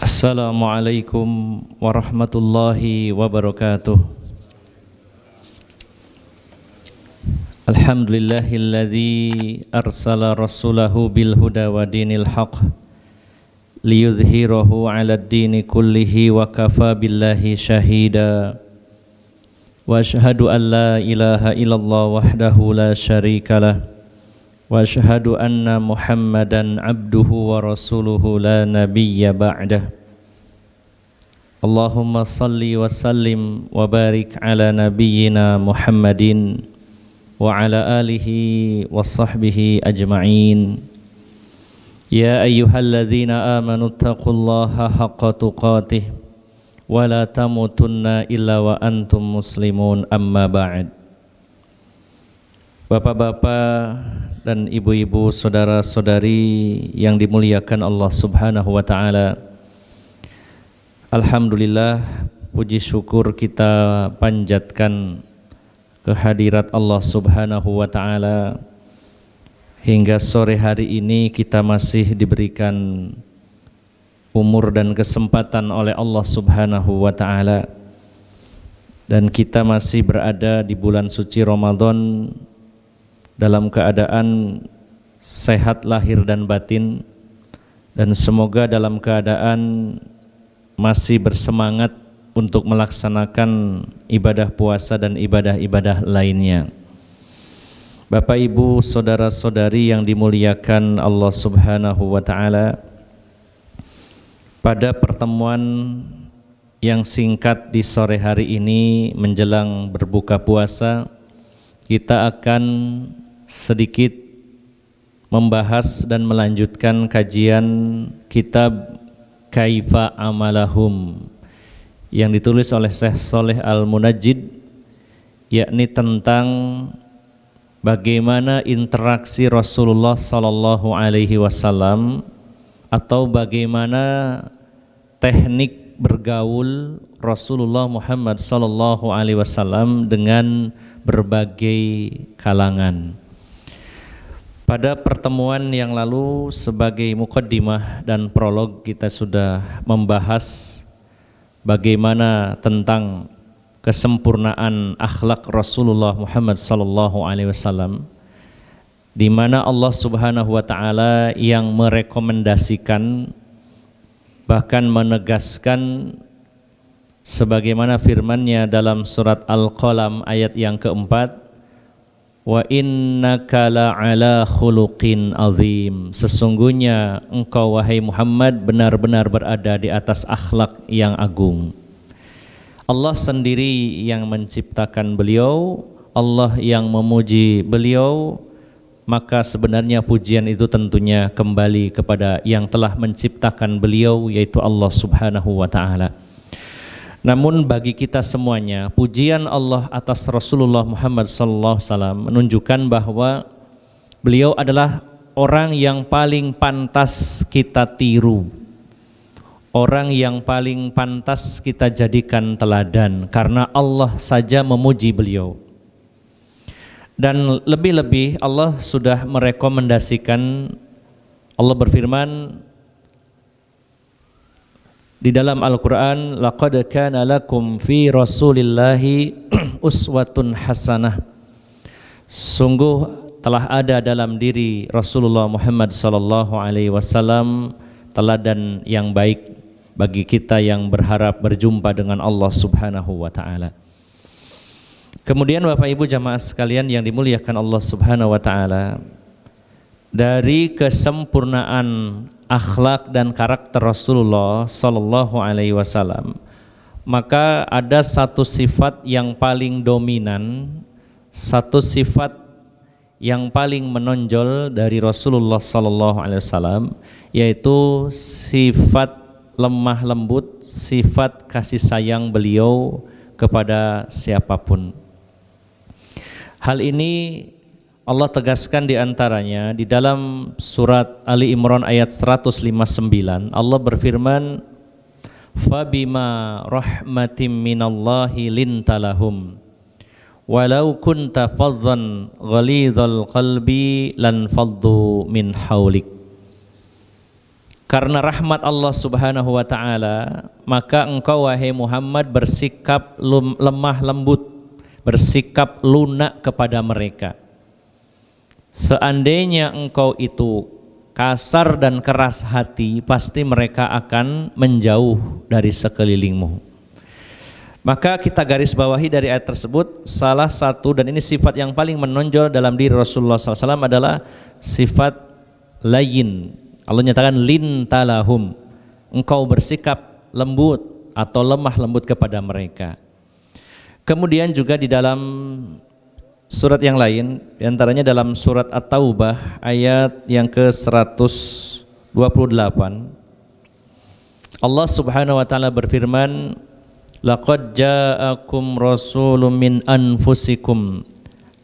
Assalamualaikum warahmatullahi wabarakatuh Alhamdulillahilladzi arsala rasulahu bil huda wa dinil haq liyuzhirahu 'ala dini kullihi wa kafa billahi shahida wa ashhadu an la ilaha illallah wahdahu la syarika lah واشهد ان محمدا عبده ورسوله لا نبي بعده اللهم صل وسلم وبارك على نبينا محمد وعلى اله وصحبه اجمعين يا ايها الذين امنوا اتقوا الله حق تقاته ولا تموتن الا وانتم مسلمون اما بعد Bapak-bapak dan ibu-ibu saudara-saudari yang dimuliakan Allah Subhanahu wa taala. Alhamdulillah puji syukur kita panjatkan kehadirat Allah Subhanahu wa taala hingga sore hari ini kita masih diberikan umur dan kesempatan oleh Allah Subhanahu wa taala dan kita masih berada di bulan suci Ramadan dalam keadaan sehat lahir dan batin dan semoga dalam keadaan masih bersemangat untuk melaksanakan ibadah puasa dan ibadah-ibadah lainnya. Bapak Ibu, saudara-saudari yang dimuliakan Allah Subhanahu wa taala, pada pertemuan yang singkat di sore hari ini menjelang berbuka puasa, kita akan sedikit membahas dan melanjutkan kajian kitab Kaifa Amalahum yang ditulis oleh Syekh Soleh Al-Munajjid yakni tentang bagaimana interaksi Rasulullah Sallallahu Alaihi Wasallam atau bagaimana teknik bergaul Rasulullah Muhammad Sallallahu Alaihi Wasallam dengan berbagai kalangan. Pada pertemuan yang lalu sebagai mukaddimah dan prolog kita sudah membahas bagaimana tentang kesempurnaan akhlak Rasulullah Muhammad sallallahu alaihi wasallam di mana Allah Subhanahu wa taala yang merekomendasikan bahkan menegaskan sebagaimana firman-Nya dalam surat Al-Qalam ayat yang keempat Wa innaka la'ala khuluqin azim. Sesungguhnya engkau wahai Muhammad benar-benar berada di atas akhlak yang agung. Allah sendiri yang menciptakan beliau, Allah yang memuji beliau, maka sebenarnya pujian itu tentunya kembali kepada yang telah menciptakan beliau yaitu Allah Subhanahu wa taala. Namun bagi kita semuanya, pujian Allah atas Rasulullah Muhammad SAW menunjukkan bahwa beliau adalah orang yang paling pantas kita tiru. Orang yang paling pantas kita jadikan teladan karena Allah saja memuji beliau. Dan lebih-lebih Allah sudah merekomendasikan Allah berfirman di dalam Al-Qur'an laqad kana lakum fi rasulillahi uswatun hasanah. Sungguh telah ada dalam diri Rasulullah Muhammad sallallahu alaihi wasallam teladan yang baik bagi kita yang berharap berjumpa dengan Allah Subhanahu wa taala. Kemudian Bapak Ibu jamaah sekalian yang dimuliakan Allah Subhanahu wa taala, dari kesempurnaan akhlak dan karakter Rasulullah Sallallahu Alaihi Wasallam maka ada satu sifat yang paling dominan satu sifat yang paling menonjol dari Rasulullah Sallallahu Alaihi Wasallam yaitu sifat lemah lembut, sifat kasih sayang beliau kepada siapapun. Hal ini Allah tegaskan di antaranya di dalam surat Ali Imran ayat 159 Allah berfirman fabima rahmatim minallahi lintalahum walau kunta fadhan ghalidhal qalbi lan faddu min haulik karena rahmat Allah Subhanahu wa taala maka engkau wahai Muhammad bersikap lemah lembut bersikap lunak kepada mereka Seandainya engkau itu kasar dan keras hati, pasti mereka akan menjauh dari sekelilingmu. Maka kita garis bawahi dari ayat tersebut salah satu dan ini sifat yang paling menonjol dalam diri Rasulullah SAW adalah sifat lain. Allah nyatakan lintalahum. Engkau bersikap lembut atau lemah lembut kepada mereka. Kemudian juga di dalam surat yang lain diantaranya dalam surat At-Taubah ayat yang ke-128 Allah Subhanahu wa taala berfirman laqad ja'akum rasulun min anfusikum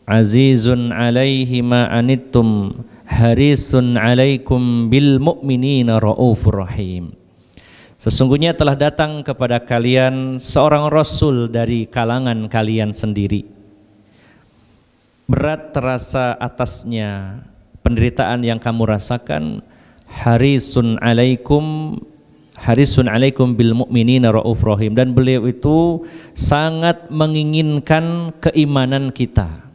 azizun 'alaihi ma'anittum harisun 'alaikum bil mu'minina raufur rahim Sesungguhnya telah datang kepada kalian seorang rasul dari kalangan kalian sendiri berat terasa atasnya penderitaan yang kamu rasakan harisun alaikum harisun alaikum bil mu'minina rauf rahim dan beliau itu sangat menginginkan keimanan kita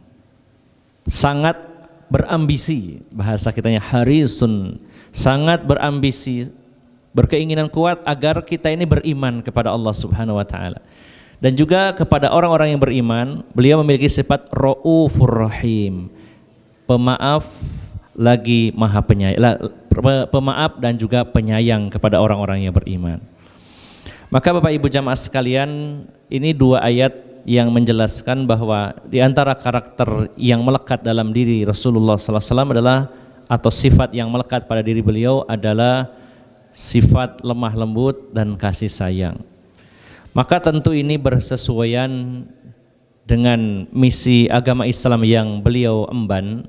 sangat berambisi bahasa kitanya harisun sangat berambisi berkeinginan kuat agar kita ini beriman kepada Allah Subhanahu wa taala dan juga kepada orang-orang yang beriman, beliau memiliki sifat ra'ufur rahim. Pemaaf lagi maha penyayang, pemaaf dan juga penyayang kepada orang-orang yang beriman. Maka Bapak Ibu jamaah sekalian, ini dua ayat yang menjelaskan bahwa di antara karakter yang melekat dalam diri Rasulullah SAW adalah atau sifat yang melekat pada diri beliau adalah sifat lemah lembut dan kasih sayang. Maka tentu ini bersesuaian dengan misi agama Islam yang beliau emban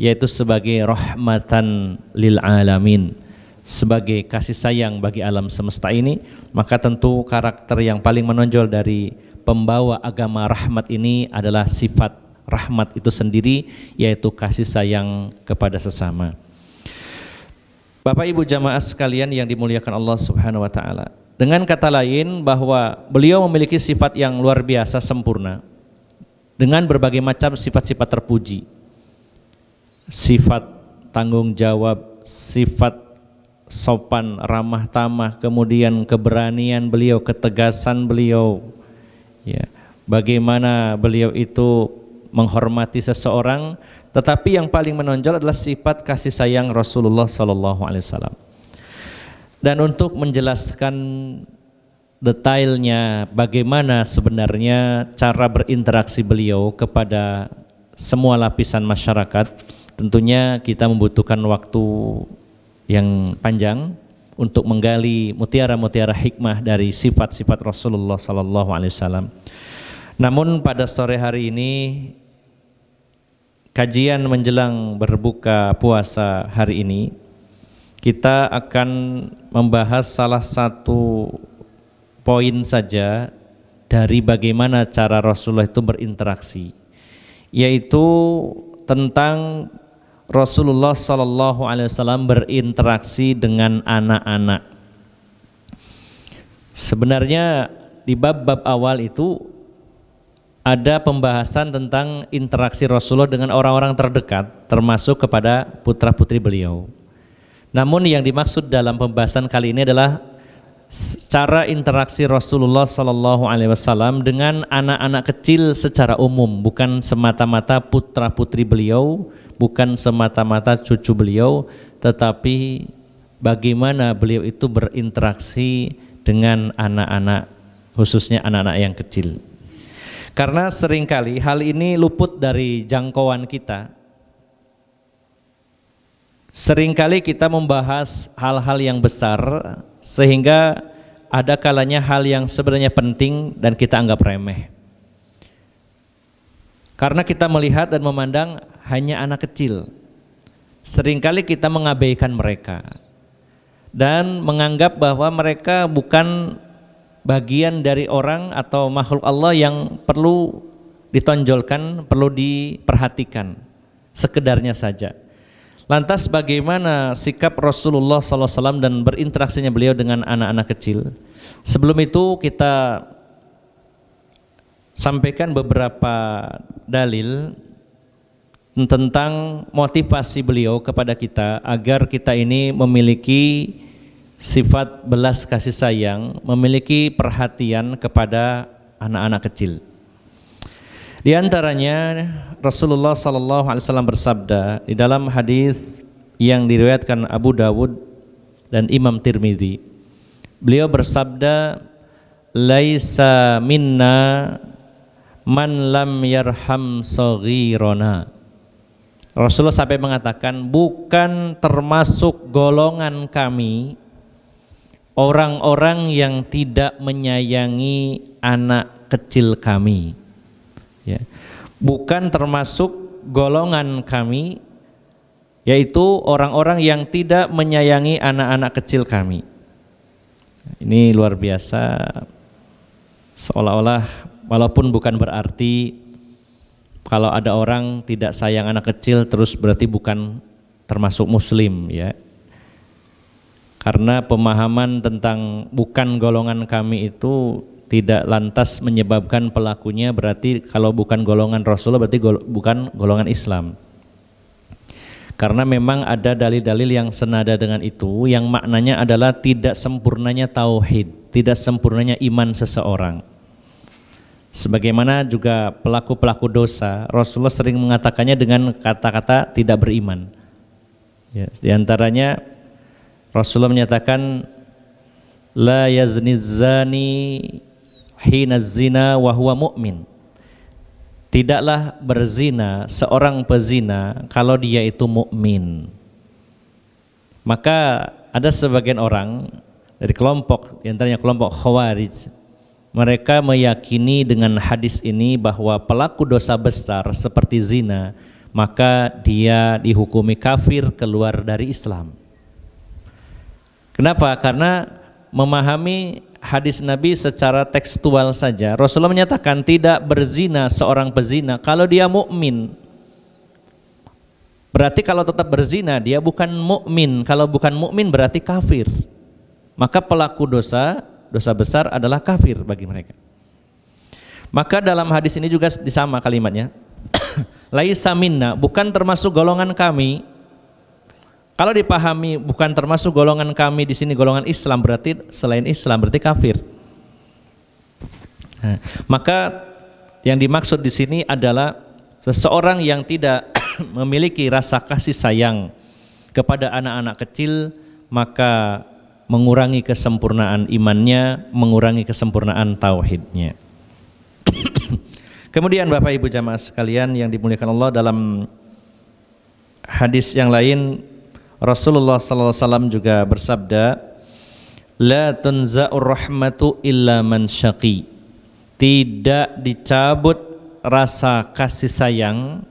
yaitu sebagai rahmatan lil alamin sebagai kasih sayang bagi alam semesta ini maka tentu karakter yang paling menonjol dari pembawa agama rahmat ini adalah sifat rahmat itu sendiri yaitu kasih sayang kepada sesama Bapak Ibu jamaah sekalian yang dimuliakan Allah Subhanahu wa taala dengan kata lain bahwa beliau memiliki sifat yang luar biasa sempurna dengan berbagai macam sifat-sifat terpuji. Sifat tanggung jawab, sifat sopan, ramah tamah, kemudian keberanian beliau, ketegasan beliau. Ya, bagaimana beliau itu menghormati seseorang, tetapi yang paling menonjol adalah sifat kasih sayang Rasulullah sallallahu alaihi wasallam dan untuk menjelaskan detailnya bagaimana sebenarnya cara berinteraksi beliau kepada semua lapisan masyarakat tentunya kita membutuhkan waktu yang panjang untuk menggali mutiara-mutiara hikmah dari sifat-sifat Rasulullah sallallahu alaihi wasallam. Namun pada sore hari ini kajian menjelang berbuka puasa hari ini kita akan membahas salah satu poin saja dari bagaimana cara Rasulullah itu berinteraksi, yaitu tentang Rasulullah Shallallahu Alaihi Wasallam berinteraksi dengan anak-anak. Sebenarnya di bab-bab awal itu ada pembahasan tentang interaksi Rasulullah dengan orang-orang terdekat, termasuk kepada putra-putri beliau. Namun yang dimaksud dalam pembahasan kali ini adalah cara interaksi Rasulullah Sallallahu Alaihi Wasallam dengan anak-anak kecil secara umum, bukan semata-mata putra putri beliau, bukan semata-mata cucu beliau, tetapi bagaimana beliau itu berinteraksi dengan anak-anak, khususnya anak-anak yang kecil. Karena seringkali hal ini luput dari jangkauan kita, Seringkali kita membahas hal-hal yang besar sehingga ada kalanya hal yang sebenarnya penting dan kita anggap remeh. Karena kita melihat dan memandang hanya anak kecil. Seringkali kita mengabaikan mereka dan menganggap bahwa mereka bukan bagian dari orang atau makhluk Allah yang perlu ditonjolkan, perlu diperhatikan sekedarnya saja. Lantas bagaimana sikap Rasulullah SAW dan berinteraksinya beliau dengan anak-anak kecil? Sebelum itu kita sampaikan beberapa dalil tentang motivasi beliau kepada kita agar kita ini memiliki sifat belas kasih sayang, memiliki perhatian kepada anak-anak kecil. Di antaranya Rasulullah sallallahu alaihi wasallam bersabda di dalam hadis yang diriwayatkan Abu Dawud dan Imam Tirmizi. Beliau bersabda, "Laisa minna man lam yarham saghirana." Rasulullah sampai mengatakan, "Bukan termasuk golongan kami orang-orang yang tidak menyayangi anak kecil kami." Ya bukan termasuk golongan kami yaitu orang-orang yang tidak menyayangi anak-anak kecil kami. Ini luar biasa seolah-olah walaupun bukan berarti kalau ada orang tidak sayang anak kecil terus berarti bukan termasuk muslim ya. Karena pemahaman tentang bukan golongan kami itu tidak lantas menyebabkan pelakunya berarti kalau bukan golongan Rasulullah berarti gol, bukan golongan Islam. Karena memang ada dalil-dalil yang senada dengan itu yang maknanya adalah tidak sempurnanya tauhid, tidak sempurnanya iman seseorang. Sebagaimana juga pelaku-pelaku dosa, Rasulullah sering mengatakannya dengan kata-kata tidak beriman. Ya, di antaranya Rasulullah menyatakan la yazni zani hina zina wa huwa mu'min. Tidaklah berzina seorang pezina kalau dia itu mukmin. Maka ada sebagian orang dari kelompok, yang tanya kelompok Khawarij, mereka meyakini dengan hadis ini bahwa pelaku dosa besar seperti zina, maka dia dihukumi kafir keluar dari Islam. Kenapa? Karena memahami hadis Nabi secara tekstual saja. Rasulullah menyatakan tidak berzina seorang pezina kalau dia mukmin. Berarti kalau tetap berzina dia bukan mukmin. Kalau bukan mukmin berarti kafir. Maka pelaku dosa, dosa besar adalah kafir bagi mereka. Maka dalam hadis ini juga disama kalimatnya. Laisa minna bukan termasuk golongan kami kalau dipahami bukan termasuk golongan kami di sini golongan Islam berarti selain Islam berarti kafir. Nah, maka yang dimaksud di sini adalah seseorang yang tidak memiliki rasa kasih sayang kepada anak-anak kecil maka mengurangi kesempurnaan imannya, mengurangi kesempurnaan tauhidnya. Kemudian Bapak Ibu jamaah sekalian yang dimuliakan Allah dalam hadis yang lain Rasulullah SAW juga bersabda, La tunza'ur rahmatu illa man syaqi. Tidak dicabut rasa kasih sayang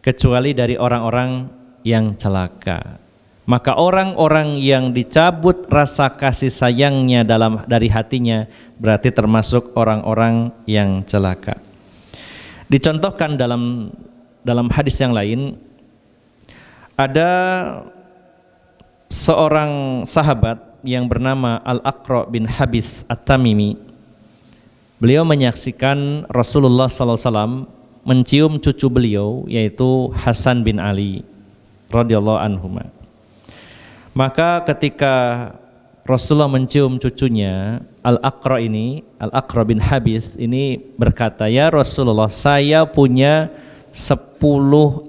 kecuali dari orang-orang yang celaka. Maka orang-orang yang dicabut rasa kasih sayangnya dalam dari hatinya berarti termasuk orang-orang yang celaka. Dicontohkan dalam dalam hadis yang lain ada seorang sahabat yang bernama Al-Aqra bin Habis At-Tamimi. Beliau menyaksikan Rasulullah SAW mencium cucu beliau yaitu Hasan bin Ali radhiyallahu anhuma. Maka ketika Rasulullah mencium cucunya Al-Aqra ini, Al-Aqra bin Habis ini berkata, "Ya Rasulullah, saya punya 10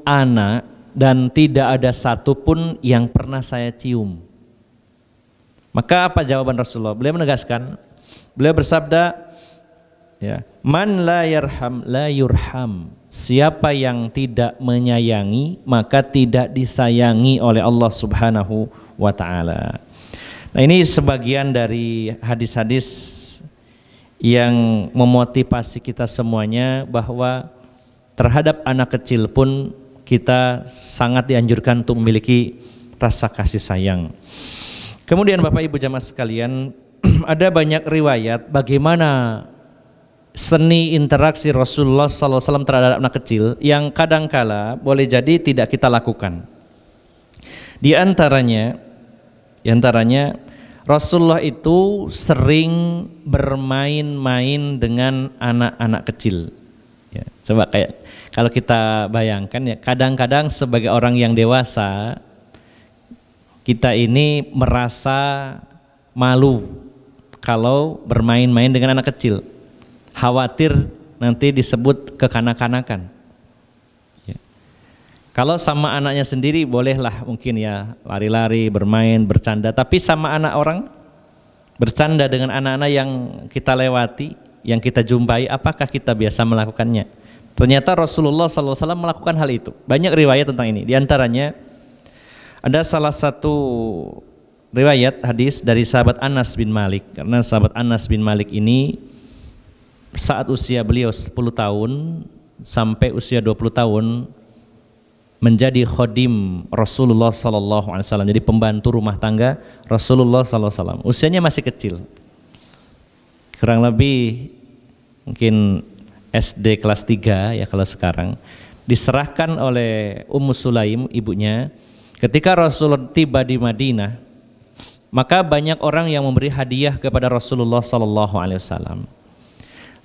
anak dan tidak ada satupun yang pernah saya cium. Maka apa jawaban Rasulullah? Beliau menegaskan, beliau bersabda, ya, man la yarham la yurham. Siapa yang tidak menyayangi maka tidak disayangi oleh Allah Subhanahu wa taala. Nah, ini sebagian dari hadis-hadis yang memotivasi kita semuanya bahwa terhadap anak kecil pun kita sangat dianjurkan untuk memiliki rasa kasih sayang. Kemudian Bapak Ibu jamaah sekalian, ada banyak riwayat bagaimana seni interaksi Rasulullah SAW terhadap anak kecil yang kadangkala boleh jadi tidak kita lakukan. Di antaranya, di antaranya Rasulullah itu sering bermain-main dengan anak-anak kecil. Ya, coba kayak kalau kita bayangkan ya kadang-kadang sebagai orang yang dewasa kita ini merasa malu kalau bermain-main dengan anak kecil khawatir nanti disebut kekanak-kanakan ya. kalau sama anaknya sendiri bolehlah mungkin ya lari-lari bermain bercanda tapi sama anak orang bercanda dengan anak-anak yang kita lewati yang kita jumpai apakah kita biasa melakukannya Ternyata Rasulullah SAW melakukan hal itu. Banyak riwayat tentang ini. Di antaranya ada salah satu riwayat hadis dari sahabat Anas bin Malik. Karena sahabat Anas bin Malik ini saat usia beliau 10 tahun sampai usia 20 tahun menjadi khodim Rasulullah Sallallahu Alaihi Wasallam. Jadi pembantu rumah tangga Rasulullah Sallallahu Alaihi Wasallam. Usianya masih kecil, kurang lebih mungkin SD kelas 3 ya kalau sekarang diserahkan oleh Ummu Sulaim ibunya ketika Rasulullah tiba di Madinah maka banyak orang yang memberi hadiah kepada Rasulullah sallallahu alaihi wasallam.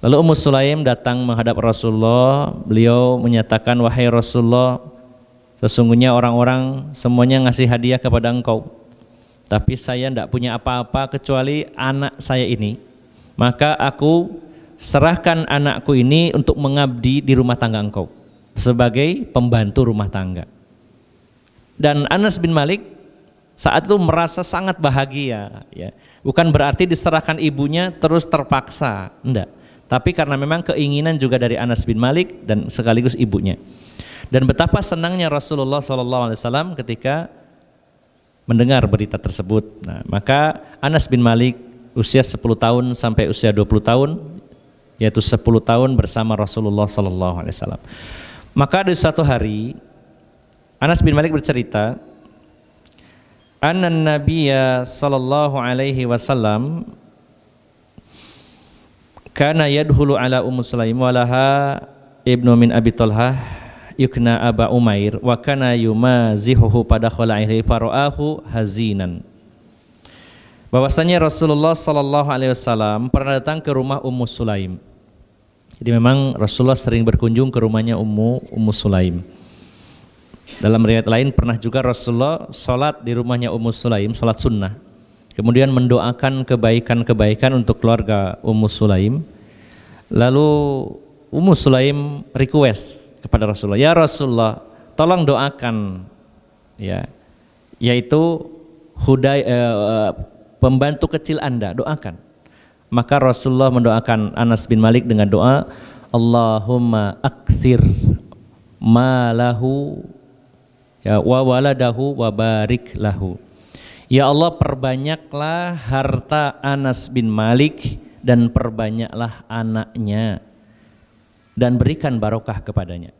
Lalu Ummu Sulaim datang menghadap Rasulullah, beliau menyatakan wahai Rasulullah sesungguhnya orang-orang semuanya ngasih hadiah kepada engkau tapi saya tidak punya apa-apa kecuali anak saya ini maka aku serahkan anakku ini untuk mengabdi di rumah tangga engkau sebagai pembantu rumah tangga. Dan Anas bin Malik saat itu merasa sangat bahagia ya. Bukan berarti diserahkan ibunya terus terpaksa, enggak. Tapi karena memang keinginan juga dari Anas bin Malik dan sekaligus ibunya. Dan betapa senangnya Rasulullah SAW ketika mendengar berita tersebut. Nah, maka Anas bin Malik usia 10 tahun sampai usia 20 tahun yaitu 10 tahun bersama Rasulullah sallallahu alaihi wasallam. Maka ada suatu hari Anas bin Malik bercerita anna nabiyya sallallahu alaihi wasallam kana yadhulu ala ummu sulaim walaha ibnu min abi talhah yukna aba umair wa kana yumazihuhu pada khalaihi faraahu hazinan bahwasanya Rasulullah Shallallahu Alaihi Wasallam pernah datang ke rumah Ummu Sulaim. Jadi memang Rasulullah sering berkunjung ke rumahnya Ummu Ummu Sulaim. Dalam riwayat lain pernah juga Rasulullah sholat di rumahnya Ummu Sulaim, sholat sunnah. Kemudian mendoakan kebaikan-kebaikan untuk keluarga Ummu Sulaim. Lalu Ummu Sulaim request kepada Rasulullah, "Ya Rasulullah, tolong doakan ya yaitu hudai eh, pembantu kecil Anda, doakan. Maka Rasulullah mendoakan Anas bin Malik dengan doa, Allahumma aksir malahu ya wa waladahu wa barik lahu. Ya Allah perbanyaklah harta Anas bin Malik dan perbanyaklah anaknya dan berikan barokah kepadanya.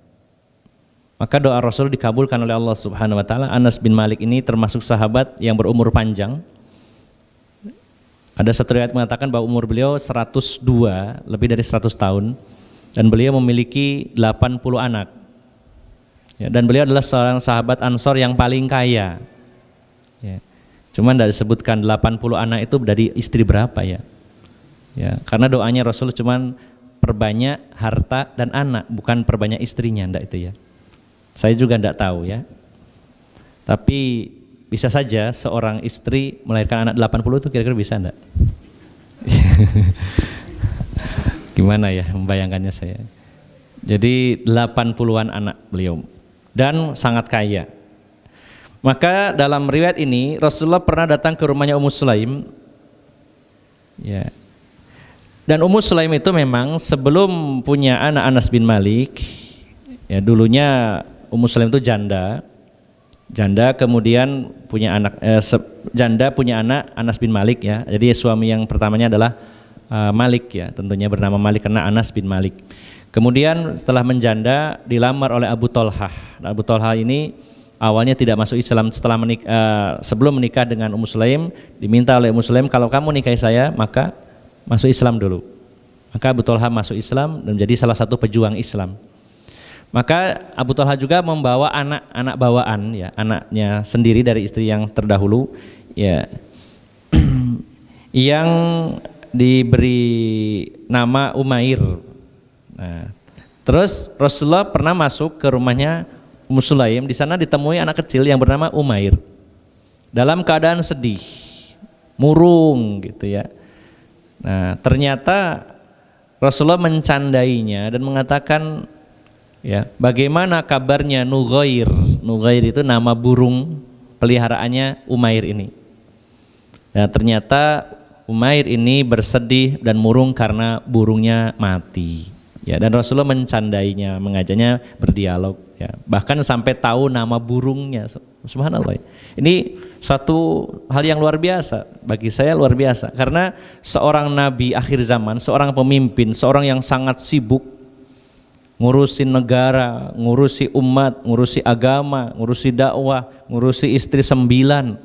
Maka doa Rasul dikabulkan oleh Allah Subhanahu wa taala. Anas bin Malik ini termasuk sahabat yang berumur panjang, ada satu riwayat mengatakan bahwa umur beliau 102, lebih dari 100 tahun dan beliau memiliki 80 anak. Ya, dan beliau adalah seorang sahabat Ansor yang paling kaya. Ya. Cuman tidak disebutkan 80 anak itu dari istri berapa ya. Ya, karena doanya Rasul cuma perbanyak harta dan anak, bukan perbanyak istrinya, ndak itu ya. Saya juga tidak tahu ya. Tapi bisa saja seorang istri melahirkan anak 80 itu kira-kira bisa enggak? Gimana ya membayangkannya saya. Jadi 80-an anak beliau dan sangat kaya. Maka dalam riwayat ini Rasulullah pernah datang ke rumahnya Ummu Sulaim. Ya. Dan Ummu Sulaim itu memang sebelum punya anak Anas bin Malik, ya dulunya Ummu Sulaim itu janda janda kemudian punya anak eh, janda punya anak Anas bin Malik ya jadi suami yang pertamanya adalah eh, Malik ya tentunya bernama Malik karena Anas bin Malik kemudian setelah menjanda dilamar oleh Abu Tolhah nah, Abu Tolhah ini awalnya tidak masuk Islam setelah menik, eh, sebelum menikah dengan Ummu Sulaim diminta oleh Ummu Sulaim kalau kamu nikahi saya maka masuk Islam dulu maka Abu Tolhah masuk Islam dan menjadi salah satu pejuang Islam maka Abu Talha juga membawa anak-anak bawaan ya, anaknya sendiri dari istri yang terdahulu ya. yang diberi nama Umair. Nah, terus Rasulullah pernah masuk ke rumahnya Musulaim, di sana ditemui anak kecil yang bernama Umair. Dalam keadaan sedih, murung gitu ya. Nah, ternyata Rasulullah mencandainya dan mengatakan Ya, bagaimana kabarnya Nugair? Nugair itu nama burung peliharaannya Umair ini. Nah, ternyata Umair ini bersedih dan murung karena burungnya mati. Ya, dan Rasulullah mencandainya, mengajaknya berdialog. Ya, bahkan sampai tahu nama burungnya. Subhanallah. Ini satu hal yang luar biasa bagi saya luar biasa karena seorang nabi akhir zaman, seorang pemimpin, seorang yang sangat sibuk ngurusi negara, ngurusi umat, ngurusi agama, ngurusi dakwah, ngurusi istri sembilan.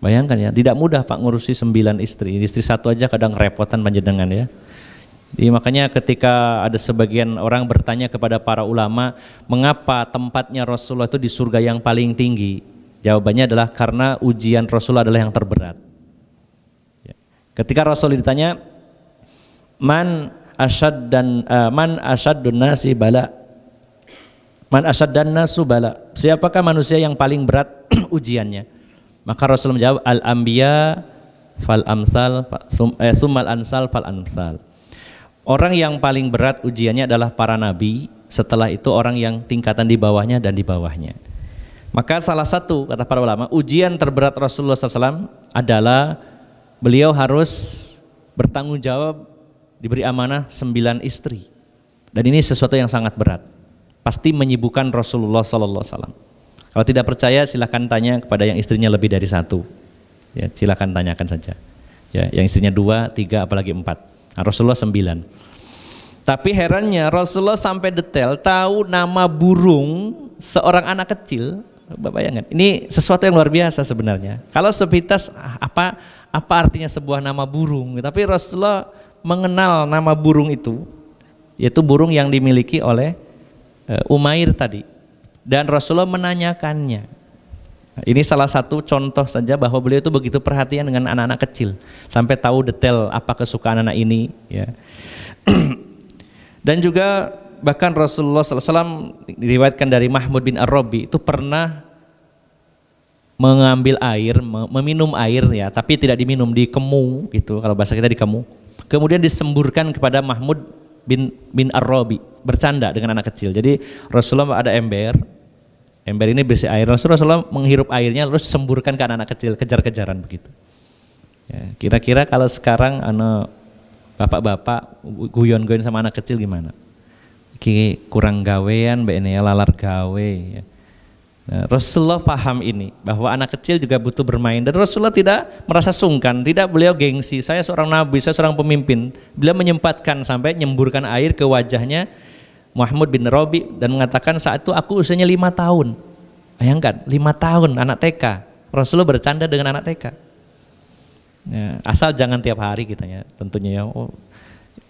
Bayangkan ya, tidak mudah Pak ngurusi sembilan istri. Istri satu aja kadang repotan panjenengan ya. Jadi makanya ketika ada sebagian orang bertanya kepada para ulama, mengapa tempatnya Rasulullah itu di surga yang paling tinggi? Jawabannya adalah karena ujian Rasulullah adalah yang terberat. Ya. Ketika Rasul ditanya, man asad dan uh, eh, man asad nasi bala man asad dan nasu bala siapakah manusia yang paling berat ujiannya maka Rasul menjawab al ambia fal amsal sum, eh, sumal ansal fal ansal. orang yang paling berat ujiannya adalah para nabi setelah itu orang yang tingkatan di bawahnya dan di bawahnya maka salah satu kata para ulama ujian terberat Rasulullah SAW adalah beliau harus bertanggung jawab diberi amanah sembilan istri. Dan ini sesuatu yang sangat berat. Pasti menyibukkan Rasulullah Sallallahu Alaihi Wasallam. Kalau tidak percaya silahkan tanya kepada yang istrinya lebih dari satu. Ya, silahkan tanyakan saja. Ya, yang istrinya dua, tiga, apalagi empat. Nah, Rasulullah sembilan. Tapi herannya Rasulullah sampai detail tahu nama burung seorang anak kecil. Bapak bayangkan, ini sesuatu yang luar biasa sebenarnya. Kalau sepitas ah, apa apa artinya sebuah nama burung? Tapi Rasulullah mengenal nama burung itu, yaitu burung yang dimiliki oleh eh, Umair tadi. Dan Rasulullah menanyakannya. Ini salah satu contoh saja bahwa beliau itu begitu perhatian dengan anak-anak kecil sampai tahu detail apa kesukaan anak ini. Ya. Dan juga bahkan Rasulullah SAW diriwayatkan dari Mahmud bin Ar-Rabi itu pernah mengambil air, meminum air ya, tapi tidak diminum, dikemu gitu kalau bahasa kita dikemu kemudian disemburkan kepada Mahmud bin bin ar bercanda dengan anak kecil. Jadi Rasulullah ada ember, ember ini berisi air. Rasulullah, menghirup airnya lalu semburkan ke anak-anak kecil kejar-kejaran begitu. Ya, kira-kira ya, kalau sekarang anak bapak-bapak guyon-guyon sama anak kecil gimana? Ki kurang gawean, mbak ya, lalar gawe. Ya Nah, Rasulullah paham ini bahwa anak kecil juga butuh bermain dan Rasulullah tidak merasa sungkan, tidak beliau gengsi. Saya seorang nabi, saya seorang pemimpin. Beliau menyempatkan sampai nyemburkan air ke wajahnya Muhammad bin Robi dan mengatakan saat itu aku usianya lima tahun. Bayangkan lima tahun anak TK. Rasulullah bercanda dengan anak TK. Ya, asal jangan tiap hari kita ya, tentunya ya. Oh,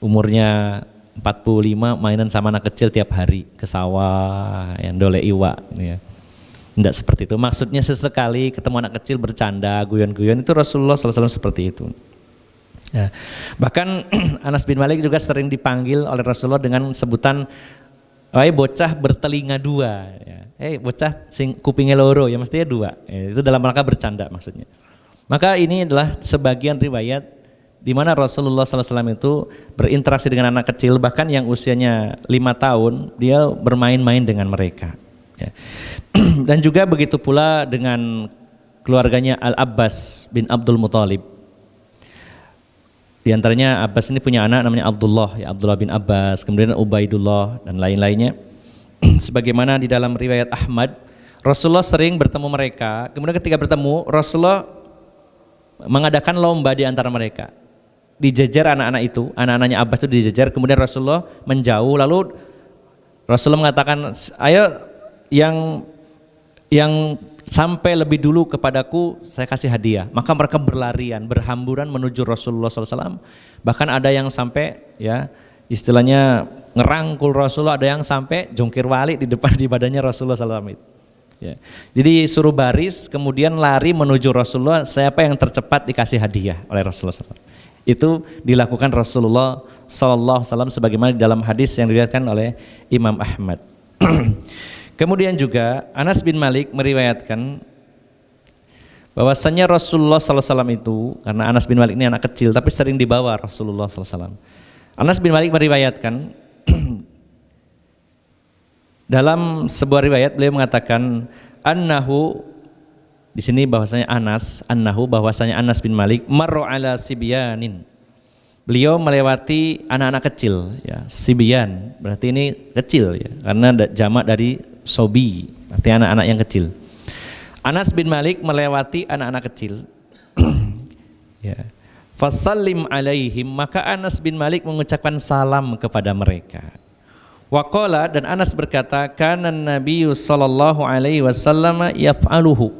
umurnya 45 mainan sama anak kecil tiap hari ke sawah, yang dole iwa. Ya tidak seperti itu. Maksudnya sesekali ketemu anak kecil bercanda, guyon-guyon itu Rasulullah SAW seperti itu. Ya. Bahkan Anas bin Malik juga sering dipanggil oleh Rasulullah dengan sebutan Wahai bocah bertelinga dua, ya. eh bocah sing kupingnya loro ya mestinya dua. Ya, itu dalam rangka bercanda maksudnya. Maka ini adalah sebagian riwayat di mana Rasulullah SAW itu berinteraksi dengan anak kecil bahkan yang usianya lima tahun dia bermain-main dengan mereka. Ya. Dan juga begitu pula dengan keluarganya Al Abbas bin Abdul Muthalib. Di antaranya Abbas ini punya anak namanya Abdullah, ya Abdullah bin Abbas, kemudian Ubaidullah dan lain-lainnya. Sebagaimana di dalam riwayat Ahmad, Rasulullah sering bertemu mereka. Kemudian ketika bertemu, Rasulullah mengadakan lomba di antara mereka. Dijejer anak-anak itu, anak-anaknya Abbas itu dijejer, kemudian Rasulullah menjauh lalu Rasulullah mengatakan, "Ayo yang yang sampai lebih dulu kepadaku saya kasih hadiah maka mereka berlarian berhamburan menuju Rasulullah SAW bahkan ada yang sampai ya istilahnya ngerangkul Rasulullah ada yang sampai jungkir balik di depan di badannya Rasulullah SAW ya. jadi suruh baris kemudian lari menuju Rasulullah siapa yang tercepat dikasih hadiah oleh Rasulullah SAW itu dilakukan Rasulullah SAW sebagaimana dalam hadis yang dilihatkan oleh Imam Ahmad Kemudian juga Anas bin Malik meriwayatkan bahwasanya Rasulullah SAW itu karena Anas bin Malik ini anak kecil tapi sering dibawa Rasulullah SAW. Anas bin Malik meriwayatkan dalam sebuah riwayat beliau mengatakan annahu di sini bahwasanya Anas annahu bahwasanya Anas bin Malik marro ala sibyanin beliau melewati anak-anak kecil ya sibian berarti ini kecil ya karena jamak dari sobi artinya anak-anak yang kecil Anas bin Malik melewati anak-anak kecil ya fasallim alaihim maka Anas bin Malik mengucapkan salam kepada mereka Wakola dan Anas berkata, karena Nabi Sallallahu Alaihi Wasallam yaf'aluhu.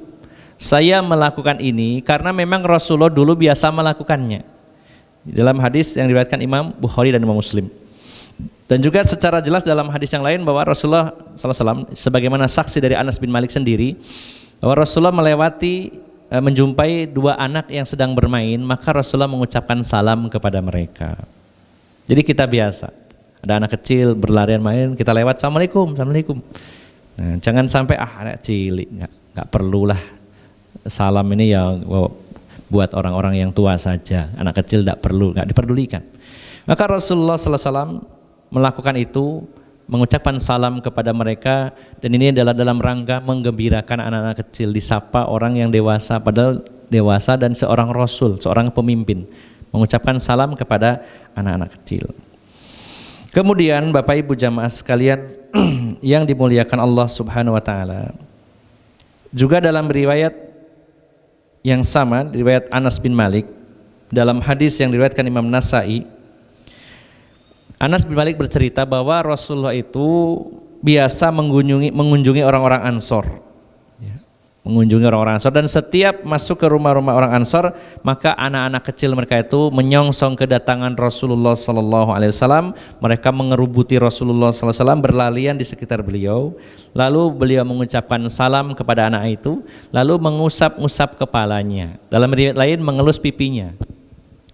Saya melakukan ini karena memang Rasulullah dulu biasa melakukannya. Dalam hadis yang diriwayatkan Imam Bukhari dan Imam Muslim. Dan juga secara jelas dalam hadis yang lain bahwa Rasulullah SAW sebagaimana saksi dari Anas bin Malik sendiri bahwa Rasulullah melewati eh, menjumpai dua anak yang sedang bermain maka Rasulullah mengucapkan salam kepada mereka. Jadi kita biasa ada anak kecil berlarian main kita lewat assalamualaikum assalamualaikum. Nah, jangan sampai ah anak cilik nggak nggak perlulah salam ini ya buat orang-orang yang tua saja anak kecil tidak perlu nggak diperdulikan. Maka Rasulullah SAW melakukan itu mengucapkan salam kepada mereka dan ini adalah dalam rangka menggembirakan anak-anak kecil disapa orang yang dewasa padahal dewasa dan seorang rasul, seorang pemimpin mengucapkan salam kepada anak-anak kecil. Kemudian Bapak Ibu jamaah sekalian yang dimuliakan Allah Subhanahu wa taala. Juga dalam riwayat yang sama, riwayat Anas bin Malik dalam hadis yang diriwayatkan Imam Nasa'i Anas bin Malik bercerita bahwa Rasulullah itu biasa mengunjungi mengunjungi orang-orang Ansor. Ya. Mengunjungi orang-orang Ansor dan setiap masuk ke rumah-rumah orang Ansor, maka anak-anak kecil mereka itu menyongsong kedatangan Rasulullah sallallahu alaihi wasallam, mereka mengerubuti Rasulullah sallallahu alaihi wasallam berlalian di sekitar beliau. Lalu beliau mengucapkan salam kepada anak itu, lalu mengusap-usap kepalanya. Dalam riwayat lain mengelus pipinya.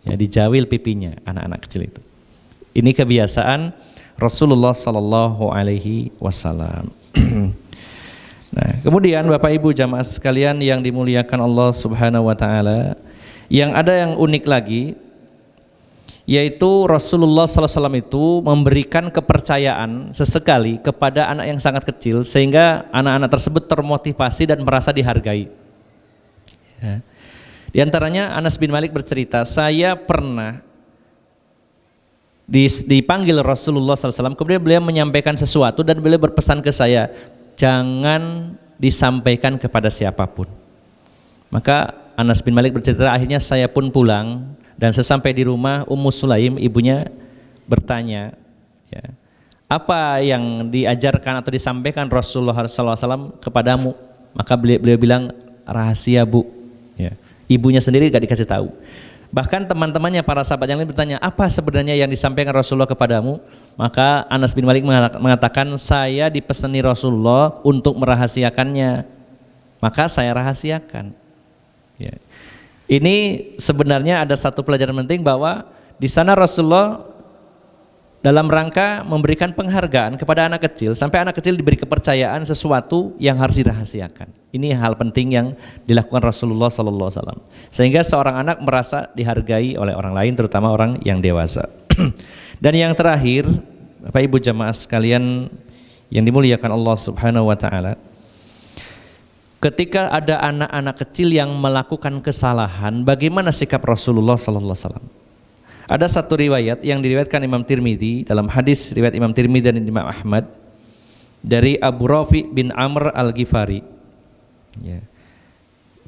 Ya, dijawil pipinya anak-anak kecil itu. Ini kebiasaan Rasulullah Sallallahu Alaihi Wasallam. nah, kemudian Bapak Ibu jamaah sekalian yang dimuliakan Allah Subhanahu Wa Taala, yang ada yang unik lagi, yaitu Rasulullah SAW itu memberikan kepercayaan sesekali kepada anak yang sangat kecil sehingga anak-anak tersebut termotivasi dan merasa dihargai. Ya. Di antaranya Anas bin Malik bercerita, saya pernah dipanggil Rasulullah SAW kemudian beliau menyampaikan sesuatu dan beliau berpesan ke saya jangan disampaikan kepada siapapun maka Anas bin Malik bercerita akhirnya saya pun pulang dan sesampai di rumah Ummu Sulaim ibunya bertanya ya, apa yang diajarkan atau disampaikan Rasulullah SAW kepadamu maka beliau, beliau bilang rahasia bu ya. ibunya sendiri gak dikasih tahu Bahkan teman-temannya para sahabat yang lain bertanya, apa sebenarnya yang disampaikan Rasulullah kepadamu? Maka Anas bin Malik mengatakan, saya dipeseni Rasulullah untuk merahasiakannya. Maka saya rahasiakan. Ya. Ini sebenarnya ada satu pelajaran penting bahwa di sana Rasulullah dalam rangka memberikan penghargaan kepada anak kecil sampai anak kecil diberi kepercayaan sesuatu yang harus dirahasiakan. Ini hal penting yang dilakukan Rasulullah sallallahu alaihi wasallam. Sehingga seorang anak merasa dihargai oleh orang lain terutama orang yang dewasa. Dan yang terakhir, Bapak Ibu jamaah sekalian yang dimuliakan Allah Subhanahu wa taala. Ketika ada anak-anak kecil yang melakukan kesalahan, bagaimana sikap Rasulullah sallallahu alaihi wasallam? Ada satu riwayat yang diriwayatkan Imam Tirmidzi dalam hadis riwayat Imam Tirmidzi dan Imam Ahmad dari Abu Rafi bin Amr Al-Ghifari. Ya.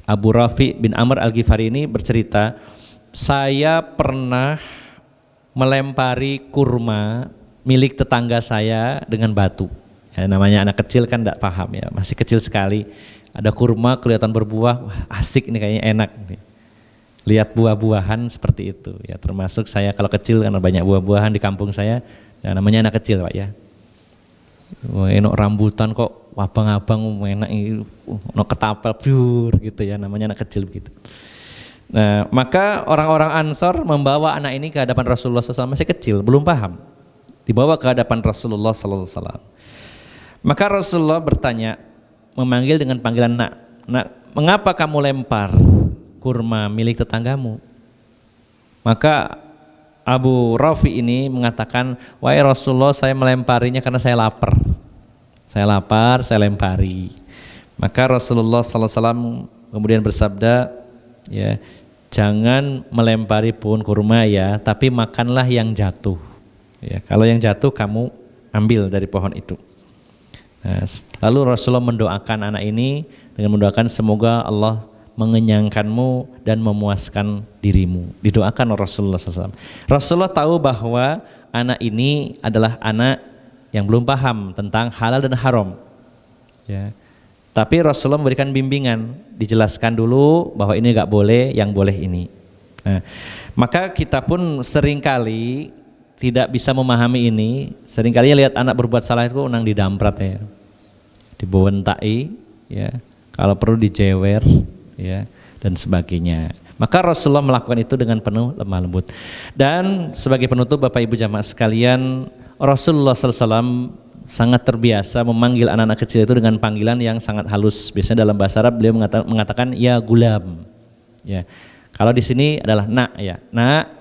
Abu Rafi bin Amr Al-Ghifari ini bercerita, saya pernah melempari kurma milik tetangga saya dengan batu. Ya, namanya anak kecil kan tidak paham ya, masih kecil sekali. Ada kurma kelihatan berbuah, wah asik ini kayaknya enak. Nih lihat buah-buahan seperti itu ya termasuk saya kalau kecil karena banyak buah-buahan di kampung saya ya, namanya anak kecil pak ya Wah, enak rambutan kok abang-abang enak enak ketapel pure gitu ya namanya anak kecil begitu nah maka orang-orang ansor membawa anak ini ke hadapan Rasulullah SAW masih kecil belum paham dibawa ke hadapan Rasulullah SAW maka Rasulullah bertanya memanggil dengan panggilan nak nak mengapa kamu lempar kurma milik tetanggamu. Maka Abu Rafi ini mengatakan, "Wahai Rasulullah, saya melemparinya karena saya lapar. Saya lapar, saya lempari." Maka Rasulullah SAW kemudian bersabda, "Ya, jangan melempari pohon kurma ya, tapi makanlah yang jatuh. Ya, kalau yang jatuh kamu ambil dari pohon itu." Nah, lalu Rasulullah mendoakan anak ini dengan mendoakan semoga Allah mengenyangkanmu dan memuaskan dirimu. Didoakan Rasulullah SAW. Rasulullah tahu bahwa anak ini adalah anak yang belum paham tentang halal dan haram. Ya. Tapi Rasulullah memberikan bimbingan, dijelaskan dulu bahwa ini nggak boleh, yang boleh ini. Nah, maka kita pun seringkali tidak bisa memahami ini. Seringkali lihat anak berbuat salah itu unang didamprat ya, dibawentai, ya. Kalau perlu dijewer, ya dan sebagainya. Maka Rasulullah melakukan itu dengan penuh lemah lembut. Dan sebagai penutup Bapak Ibu jamaah sekalian, Rasulullah SAW sangat terbiasa memanggil anak-anak kecil itu dengan panggilan yang sangat halus. Biasanya dalam bahasa Arab beliau mengatakan, ya gulam. Ya. Kalau di sini adalah nak ya. Nak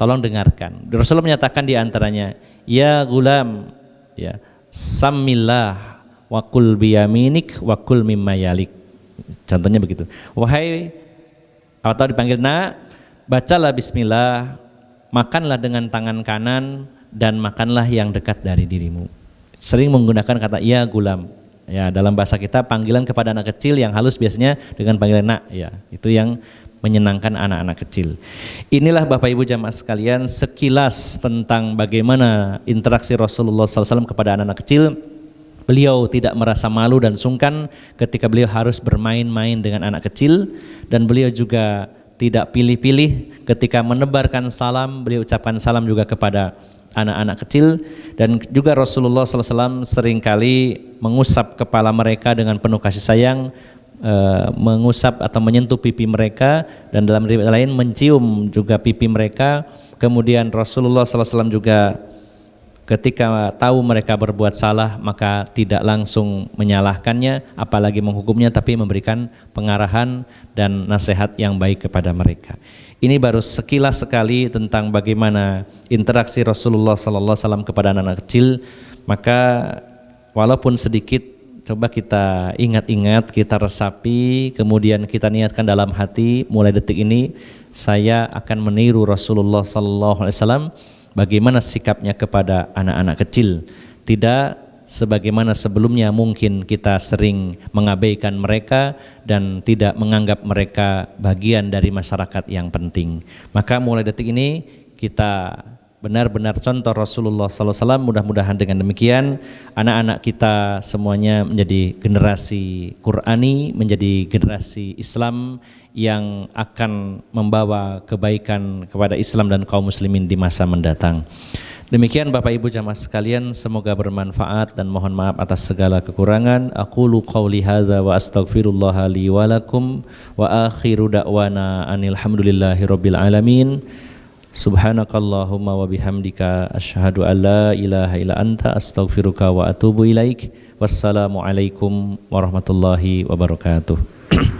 tolong dengarkan. Rasulullah menyatakan di antaranya ya gulam ya samillah wakul biyaminik wakul mimmayalik Contohnya begitu. Wahai atau dipanggil nak, bacalah bismillah, makanlah dengan tangan kanan dan makanlah yang dekat dari dirimu. Sering menggunakan kata ya gulam. Ya, dalam bahasa kita panggilan kepada anak kecil yang halus biasanya dengan panggilan nak, ya. Itu yang menyenangkan anak-anak kecil. Inilah Bapak Ibu jamaah sekalian sekilas tentang bagaimana interaksi Rasulullah SAW kepada anak-anak kecil Beliau tidak merasa malu dan sungkan ketika beliau harus bermain-main dengan anak kecil dan beliau juga tidak pilih-pilih ketika menebarkan salam, beliau ucapkan salam juga kepada anak-anak kecil dan juga Rasulullah SAW seringkali mengusap kepala mereka dengan penuh kasih sayang eh, mengusap atau menyentuh pipi mereka dan dalam riwayat lain mencium juga pipi mereka kemudian Rasulullah SAW juga ketika tahu mereka berbuat salah maka tidak langsung menyalahkannya apalagi menghukumnya tapi memberikan pengarahan dan nasihat yang baik kepada mereka. Ini baru sekilas sekali tentang bagaimana interaksi Rasulullah sallallahu alaihi wasallam kepada anak-anak kecil. Maka walaupun sedikit coba kita ingat-ingat, kita resapi, kemudian kita niatkan dalam hati mulai detik ini saya akan meniru Rasulullah sallallahu alaihi wasallam bagaimana sikapnya kepada anak-anak kecil tidak sebagaimana sebelumnya mungkin kita sering mengabaikan mereka dan tidak menganggap mereka bagian dari masyarakat yang penting maka mulai detik ini kita benar-benar contoh Rasulullah SAW. Mudah-mudahan dengan demikian anak-anak kita semuanya menjadi generasi Qurani, menjadi generasi Islam yang akan membawa kebaikan kepada Islam dan kaum muslimin di masa mendatang. Demikian Bapak Ibu jamaah sekalian, semoga bermanfaat dan mohon maaf atas segala kekurangan. Aku lu lihaza wa astaghfirullah li wa wa akhiru da'wana alamin. Subhanakallahumma wa bihamdika asyhadu alla la ilaha illa anta astaghfiruka wa atubu ilaik. Wassalamu alaikum warahmatullahi wabarakatuh.